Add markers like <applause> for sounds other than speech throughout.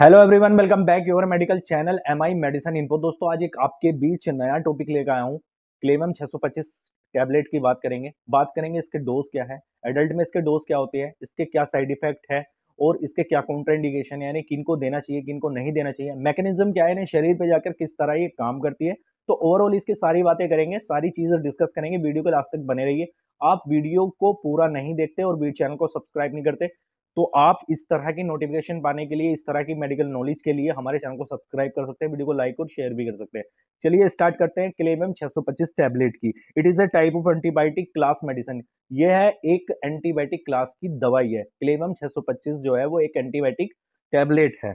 hello everyone welcome back your medical channel M I medicine info दोस्तों आज एक आपके बीच नया टॉपिक लेकर आया हूँ क्लेवम 625 टैबलेट की बात करेंगे बात करेंगे इसके डोज क्या है एडल्ट में इसके डोज क्या होती है इसके क्या साइड इफेक्ट है और इसके क्या इंडिकेशन यानी किन को देना चाहिए किन को नहीं देना चाहिए मैकेनिज्म क्या है शरीर पर जाकर किस तरह ये काम करती है तो ओवरऑल इसकी सारी बातें करेंगे सारी चीज़ें डिस्कस करेंगे वीडियो के लास्ट तक बने रहिए आप वीडियो को पूरा नहीं देखते और चैनल को सब्सक्राइब नहीं करते तो आप इस तरह की नोटिफिकेशन पाने के लिए इस तरह की मेडिकल नॉलेज के लिए हमारे चैनल को सब्सक्राइब कर सकते हैं वीडियो को लाइक और शेयर भी कर सकते हैं चलिए स्टार्ट करते हैं क्लेम छह सौ पच्चीस टैबलेट की it is a type of antibiotic class medicine ये है एक एंटीबायोटिक क्लास की दवाई है क्लेम छह सौ पच्चीस जो है वो एक एंटीबायोटिक टैबलेट है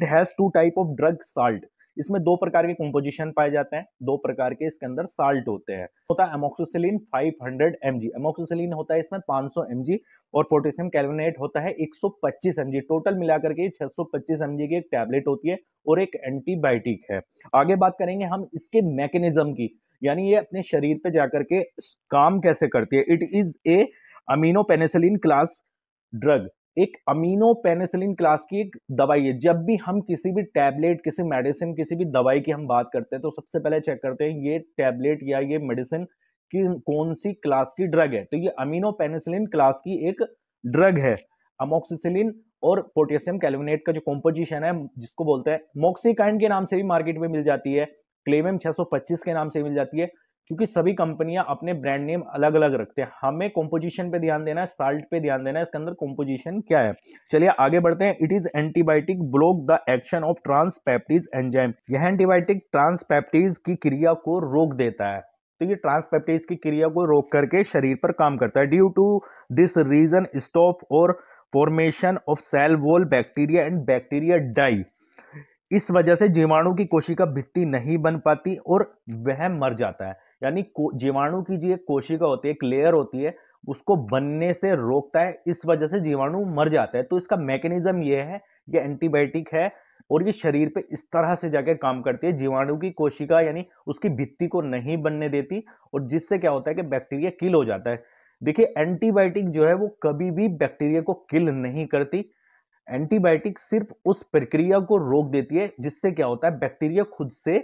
it has two type of drug salt इसमें दो प्रकार के कंपोजिशन पाए जाते हैं दो प्रकार के इसके अंदर साल्ट होते हैं होता है एमोक्सोसिलीन 500 हंड्रेड एमोक्सोसिलीन होता है इसमें 500 mg और पोटेशियम कैल्विनेट होता है 125 जी टोटल मिलाकर के 625 जी की एक टैबलेट होती है और एक एंटीबायोटिक है आगे बात करेंगे हम इसके मैकेनिज्म की यानी ये अपने शरीर पे जाकर के काम कैसे करती है it is a amino penicillin class drug एक अमीनो पेनिसिलिन क्लास की एक दवाई है जब भी हम किसी भी टैबलेट किसी मेडिसिन किसी भी दवाई की हम बात करते हैं तो सबसे पहले चेक करते हैं ये टैबलेट या ये मेडिसिन की कौन सी क्लास की ड्रग है तो ये अमीनो पेनिसिलिन क्लास की एक ड्रग है अमोक्सिसिलिन और पोटेशियम कैलोमिनेट का जो कॉम्पोजिशन है जिसको बोलते हैं मोक्सीकाइन के नाम से भी मार्केट में मिल जाती है क्लेवेम छह के नाम से मिल जाती है क्योंकि सभी कंपनियां अपने ब्रांड नेम अलग अलग रखते हैं हमें कॉम्पोजिशन पे ध्यान देना है साल्ट पे ध्यान देना है इसके अंदर कॉम्पोजिशन क्या है चलिए आगे बढ़ते हैं it is antibiotic block the action of transpeptidase enzyme यह एंटीबायोटिक ट्रांसपेप्टीज की क्रिया को रोक देता है तो ये ट्रांसपेप्टेज की क्रिया को रोक करके शरीर पर काम करता है due to this reason stop और formation of cell wall bacteria and bacteria die इस वजह से जीवाणु की कोशिका भित्ति नहीं बन पाती और वह मर जाता है यानी जीवाणु की जो एक कोशिका होती है एक लेयर होती है उसको बनने से रोकता है इस वजह से जीवाणु मर जाता है तो इसका मैकेनिज्म यह है ये एंटीबायोटिक है और ये शरीर पे इस तरह से जाके काम करती है जीवाणु की कोशिका यानी उसकी भित्ति को नहीं बनने देती और जिससे क्या होता है कि बैक्टीरिया किल हो जाता है देखिए एंटीबायोटिक जो है वो कभी भी बैक्टीरिया को किल नहीं करती एंटीबायोटिक सिर्फ उस प्रक्रिया को रोक देती है जिससे क्या होता है बैक्टीरिया खुद से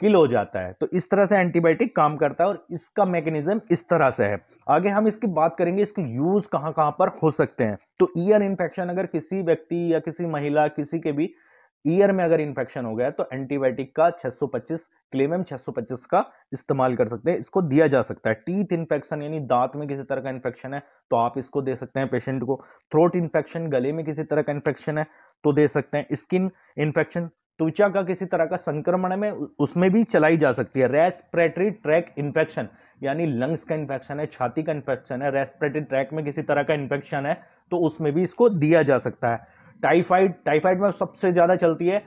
किल हो जाता है तो इस तरह से एंटीबायोटिक काम करता है और इसका मैकेनिज्म इस तरह से है आगे हम इसकी बात करेंगे इसके यूज कहां कहां पर हो सकते हैं तो ईयर इन्फेक्शन अगर किसी व्यक्ति या किसी महिला किसी के भी ईयर में अगर इन्फेक्शन हो गया तो एंटीबायोटिक का 625 क्लेमियम 625 का इस्तेमाल कर सकते हैं इसको दिया जा सकता है टीथ इन्फेक्शन यानी दांत में किसी तरह का इन्फेक्शन है तो आप इसको दे सकते हैं पेशेंट को थ्रोट इन्फेक्शन गले में किसी तरह का इन्फेक्शन है तो दे सकते हैं स्किन इन्फेक्शन त्वचा का किसी तरह का संक्रमण में उसमें भी चलाई जा सकती है रेस्परेटरी ट्रैक इन्फेक्शन यानी लंग्स का इन्फेक्शन है छाती का इन्फेक्शन है रेस्परेटरी ट्रैक में किसी तरह का इन्फेक्शन है तो उसमें भी इसको दिया जा सकता है टाइफाइड टाइफाइड में सबसे ज़्यादा चलती है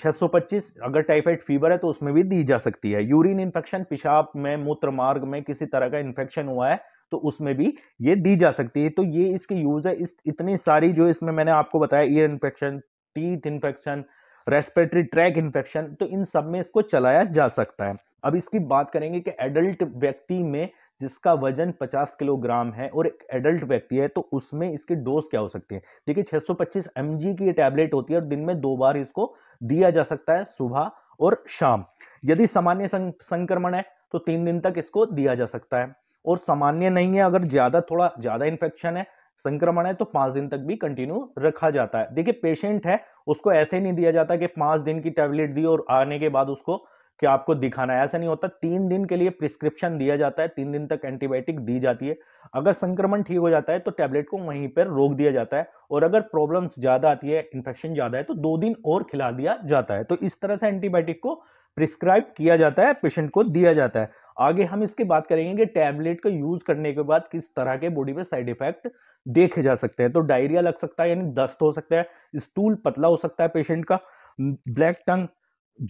625 अगर टाइफाइड फीवर है तो उसमें भी दी जा सकती है यूरिन इन्फेक्शन पेशाब में मूत्र मार्ग में किसी तरह का इन्फेक्शन हुआ है तो उसमें भी ये दी जा सकती है तो ये इसके यूज है इस इतनी सारी जो इसमें मैंने आपको बताया ear infection teeth infection respiratory tract infection तो इन सब में इसको चलाया जा सकता है अब इसकी बात करेंगे कि एडल्ट व्यक्ति में जिसका वजन 50 किलोग्राम है और एक एडल्ट व्यक्ति है तो उसमें इसकी डोज क्या हो सकती है देखिए 625 mg की ये टैबलेट होती है और दिन में दो बार इसको दिया जा सकता है सुबह और शाम यदि सामान्य संक्रमण है तो तीन दिन तक इसको दिया जा सकता है और सामान्य नहीं है अगर ज़्यादा थोड़ा ज़्यादा इन्फेक्शन है संक्रमण है तो पांच दिन तक भी कंटिन्यू रखा जाता है देखिए पेशेंट है उसको ऐसे नहीं दिया जाता कि पांच दिन की टैबलेट दी और आने के बाद उसको कि आपको दिखाना है ऐसा नहीं होता तीन दिन के लिए प्रिस्क्रिप्शन दिया जाता है तीन दिन तक एंटीबायोटिक दी जाती है अगर संक्रमण ठीक हो जाता है तो टैबलेट को वहीं पर रोक दिया जाता है और अगर प्रॉब्लम्स ज़्यादा आती है इन्फेक्शन ज़्यादा है तो दो दिन और खिला दिया जाता है तो इस तरह से एंटीबायोटिक को प्रिस्क्राइब किया जाता है पेशेंट को दिया जाता है आगे हम इसके बात करेंगे कि टैबलेट का यूज़ करने के बाद किस तरह के बॉडी पे साइड इफेक्ट देखे जा सकते हैं तो डायरिया लग सकता है यानी दस्त हो सकता है स्टूल पतला हो सकता है पेशेंट का ब्लैक टंग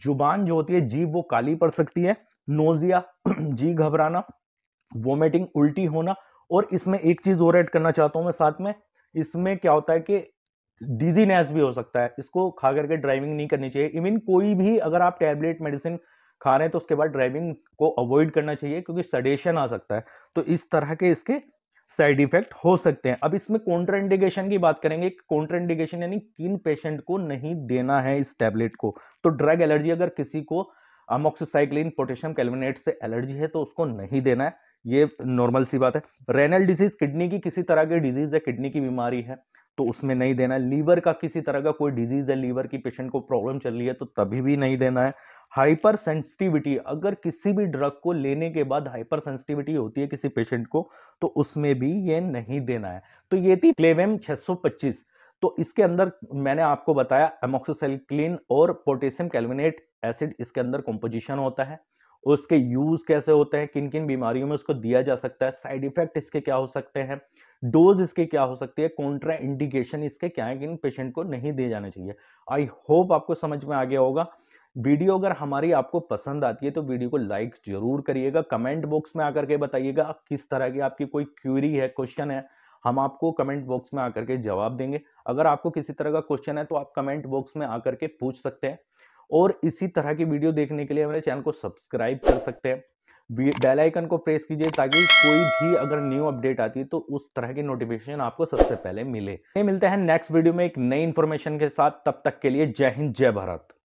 जुबान जो होती है जीव वो काली पड़ सकती है नोजिया <clears throat> जी घबराना वोमिटिंग उल्टी होना और इसमें एक चीज और ऐड करना चाहता हूं मैं साथ में इसमें क्या होता है कि डिजीनेस भी हो सकता है इसको खा करके ड्राइविंग नहीं करनी चाहिए इवन कोई भी अगर आप टैबलेट मेडिसिन खा रहे हैं तो उसके बाद ड्राइविंग को अवॉइड करना चाहिए क्योंकि सडेशन आ सकता है तो इस तरह के इसके साइड इफेक्ट हो सकते हैं अब इसमें कॉन्ट्राइंडिकेशन की बात करेंगे कॉन्ट्राइंडिकेशन यानी किन पेशेंट को नहीं देना है इस टैबलेट को तो ड्रग एलर्जी अगर किसी को अमोक्सोसाइक्लिन पोटेशियम कैलमिनेट से एलर्जी है तो उसको नहीं देना है ये नॉर्मल सी बात है रेनल डिजीज किडनी की किसी तरह की डिजीज है किडनी की बीमारी है तो उसमें नहीं देना है लीवर का किसी तरह का कोई डिजीज है लीवर की पेशेंट को प्रॉब्लम चल रही है तो तभी भी नहीं देना है हाइपर सेंसिटिविटी अगर किसी भी ड्रग को लेने के बाद हाइपर सेंसिटिविटी होती है किसी पेशेंट को तो उसमें भी ये नहीं देना है तो ये थी प्लेवेम 625 तो इसके अंदर मैंने आपको बताया एमोक्सोसेलिक्लिन और पोटेशियम कैल्विनेट एसिड इसके अंदर कॉम्पोजिशन होता है उसके यूज कैसे होते हैं किन किन बीमारियों में उसको दिया जा सकता है साइड इफेक्ट इसके क्या हो सकते हैं डोज इसके क्या हो सकती है कॉन्ट्रा इंडिकेशन इसके क्या है कि इन पेशेंट को नहीं दिए जाने चाहिए आई होप आपको समझ में आ गया होगा वीडियो अगर हमारी आपको पसंद आती है तो वीडियो को लाइक जरूर करिएगा कमेंट बॉक्स में आकर के बताइएगा किस तरह की आपकी कोई क्यूरी है क्वेश्चन है हम आपको कमेंट बॉक्स में आकर के जवाब देंगे अगर आपको किसी तरह का क्वेश्चन है तो आप कमेंट बॉक्स में आकर के पूछ सकते हैं और इसी तरह की वीडियो देखने के लिए हमारे चैनल को सब्सक्राइब कर सकते हैं बेल आइकन को प्रेस कीजिए ताकि कोई भी अगर न्यू अपडेट आती है तो उस तरह की नोटिफिकेशन आपको सबसे पहले मिले मिलते हैं नेक्स्ट वीडियो में एक नई इन्फॉर्मेशन के साथ तब तक के लिए जय हिंद जय भारत